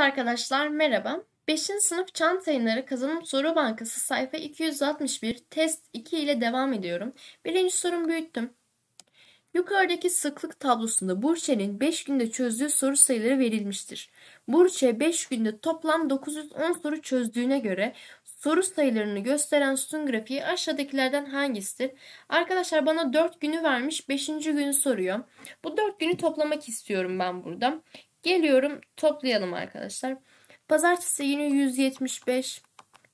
arkadaşlar merhaba. 5. sınıf çan yayınları kazanım soru bankası sayfa 261 test 2 ile devam ediyorum. Birinci sorum büyüttüm. Yukarıdaki sıklık tablosunda Burçe'nin 5 günde çözdüğü soru sayıları verilmiştir. Burçe 5 günde toplam 910 soru çözdüğüne göre soru sayılarını gösteren sütun grafiği aşağıdakilerden hangisidir? Arkadaşlar bana 4 günü vermiş 5. günü soruyor. Bu 4 günü toplamak istiyorum ben burada. Geliyorum toplayalım arkadaşlar. Pazartesi yine 175.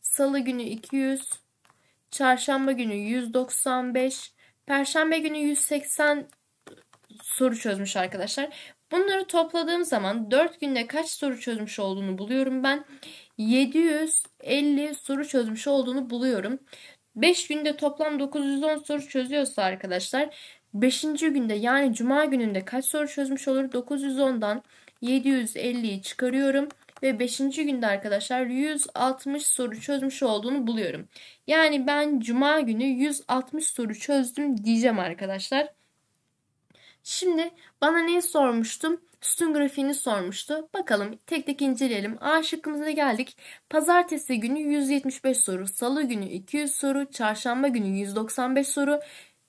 Salı günü 200. Çarşamba günü 195. Perşembe günü 180 soru çözmüş arkadaşlar. Bunları topladığım zaman 4 günde kaç soru çözmüş olduğunu buluyorum ben. 750 soru çözmüş olduğunu buluyorum. 5 günde toplam 910 soru çözüyorsa arkadaşlar 5. günde yani cuma gününde kaç soru çözmüş olur? 910'dan 750'yi çıkarıyorum ve 5. günde arkadaşlar 160 soru çözmüş olduğunu buluyorum. Yani ben cuma günü 160 soru çözdüm diyeceğim arkadaşlar. Şimdi bana neyi sormuştum? Sütun grafiğini sormuştu. Bakalım tek tek inceleyelim. A şıkkımıza geldik. Pazartesi günü 175 soru, salı günü 200 soru, çarşamba günü 195 soru,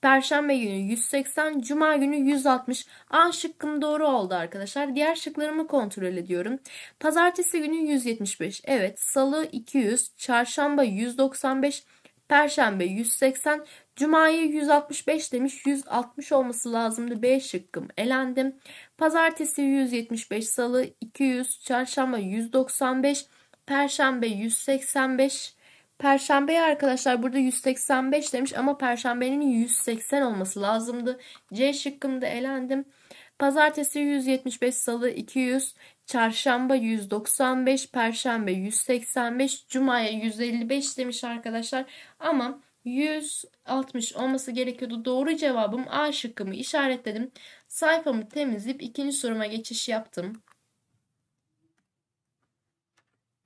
Perşembe günü 180, Cuma günü 160. A şıkkım doğru oldu arkadaşlar. Diğer şıklarımı kontrol ediyorum. Pazartesi günü 175. Evet, Salı 200, Çarşamba 195, Perşembe 180, Cuma'yı 165 demiş. 160 olması lazımdı. B şıkkım elendim. Pazartesi 175, Salı 200, Çarşamba 195, Perşembe 185, Perşembeye arkadaşlar burada 185 demiş ama perşembenin 180 olması lazımdı. C şıkkımda elendim. Pazartesi 175, salı 200, çarşamba 195, perşembe 185, cumaya 155 demiş arkadaşlar. Ama 160 olması gerekiyordu. Doğru cevabım A şıkkımı işaretledim. Sayfamı temizleyip ikinci soruma geçiş yaptım.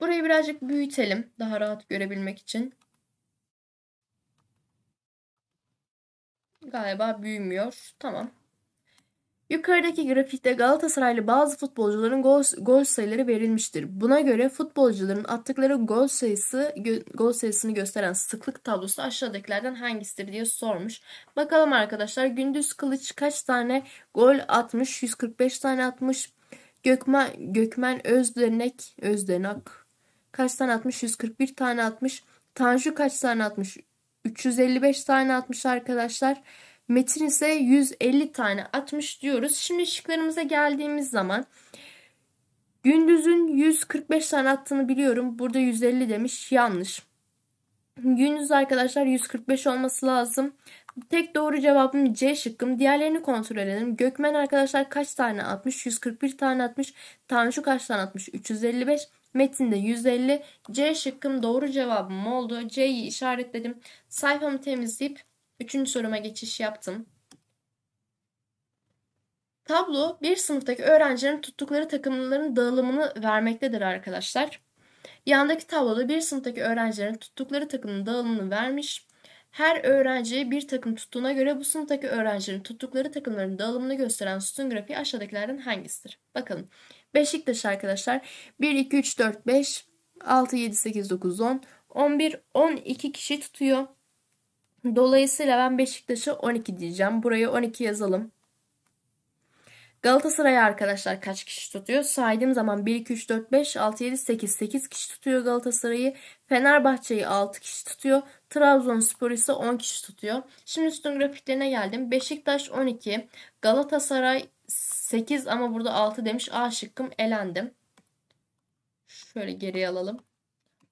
Burayı birazcık büyütelim daha rahat görebilmek için. Galiba büyümüyor. Tamam. Yukarıdaki grafikte Galatasaraylı bazı futbolcuların gol, gol sayıları verilmiştir. Buna göre futbolcuların attıkları gol sayısı gol sayısını gösteren sıklık tablosu aşağıdakilerden hangisidir diye sormuş. Bakalım arkadaşlar Gündüz Kılıç kaç tane gol atmış? 145 tane atmış. Gökmen Gökmen Özdenek Özdenek kaç tane atmış? 141 tane atmış. Tanju kaç tane atmış? 355 tane atmış arkadaşlar. Metin ise 150 tane atmış diyoruz. Şimdi şıklarımıza geldiğimiz zaman Gündüz'ün 145 tane attığını biliyorum. Burada 150 demiş. Yanlış. Gündüz arkadaşlar 145 olması lazım. Tek doğru cevabım C şıkkım. Diğerlerini kontrol edelim. Gökmen arkadaşlar kaç tane atmış? 141 tane atmış. Tanju kaç tane atmış? 355. Metinde 150. C şıkkım doğru cevabım oldu. C'yi işaretledim. Sayfamı temizleyip 3. soruma geçiş yaptım. Tablo bir sınıftaki öğrencilerin tuttukları takımların dağılımını vermektedir arkadaşlar. Yandaki tabloda bir sınıftaki öğrencilerin tuttukları takımın dağılımını vermiş. Her öğrenciye bir takım tuttuğuna göre bu sınıftaki öğrencilerin tuttukları takımların dağılımını gösteren sütun grafiği aşağıdakilerden hangisidir? Bakalım. Beşiktaş arkadaşlar 1, 2, 3, 4, 5, 6, 7, 8, 9, 10, 11, 12 kişi tutuyor. Dolayısıyla ben Beşiktaş'a 12 diyeceğim. Buraya 12 yazalım. Galatasaray arkadaşlar kaç kişi tutuyor? Saydığım zaman 1, 2, 3, 4, 5, 6, 7, 8. 8 kişi tutuyor Galatasaray'ı. Fenerbahçe'yi 6 kişi tutuyor. Trabzonspor ise 10 kişi tutuyor. Şimdi üstün grafiklerine geldim. Beşiktaş 12, Galatasaray 8 ama burada 6 demiş. A şıkkım elendim. Şöyle geriye alalım.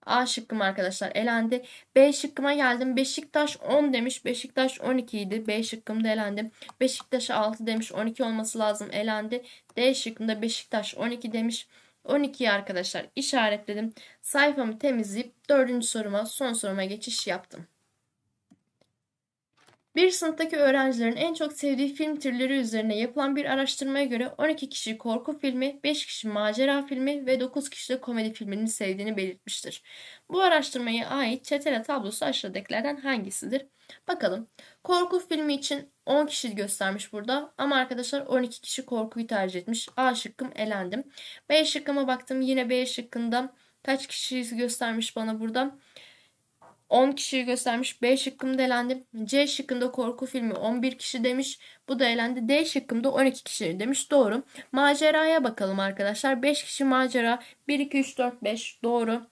A şıkkım arkadaşlar elendi. B şıkkıma geldim. Beşiktaş 10 demiş. Beşiktaş 12 idi. B şıkkımda elendim. Beşiktaş 6 demiş. 12 olması lazım. Elendi. D şıkkımda Beşiktaş 12 demiş. 12'yi arkadaşlar işaretledim. Sayfamı temizleyip 4. soruma son soruma geçiş yaptım. Bir sınıftaki öğrencilerin en çok sevdiği film türleri üzerine yapılan bir araştırmaya göre 12 kişi korku filmi, 5 kişi macera filmi ve 9 kişi de komedi filmini sevdiğini belirtmiştir. Bu araştırmaya ait çetele tablosu aşağıdakilerden hangisidir? Bakalım. Korku filmi için 10 kişi göstermiş burada ama arkadaşlar 12 kişi korkuyu tercih etmiş. A şıkkım elendim. B şıkkıma baktım yine B şıkkında kaç kişiyi göstermiş bana burada? 10 kişiyi göstermiş. B şıkkımda elendim. C şıkkında korku filmi 11 kişi demiş. Bu da elendi. D şıkkımda 12 kişi demiş. Doğru. Maceraya bakalım arkadaşlar. 5 kişi macera. 1, 2, 3, 4, 5. Doğru.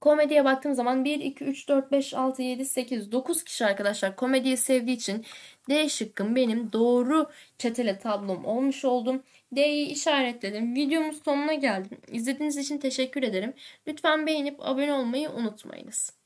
Komediye baktığım zaman 1, 2, 3, 4, 5, 6, 7, 8, 9 kişi arkadaşlar komediyi sevdiği için D şıkkım benim doğru çetele tablom olmuş oldum. D'yi işaretledim. Videomuz sonuna geldim. İzlediğiniz için teşekkür ederim. Lütfen beğenip abone olmayı unutmayınız.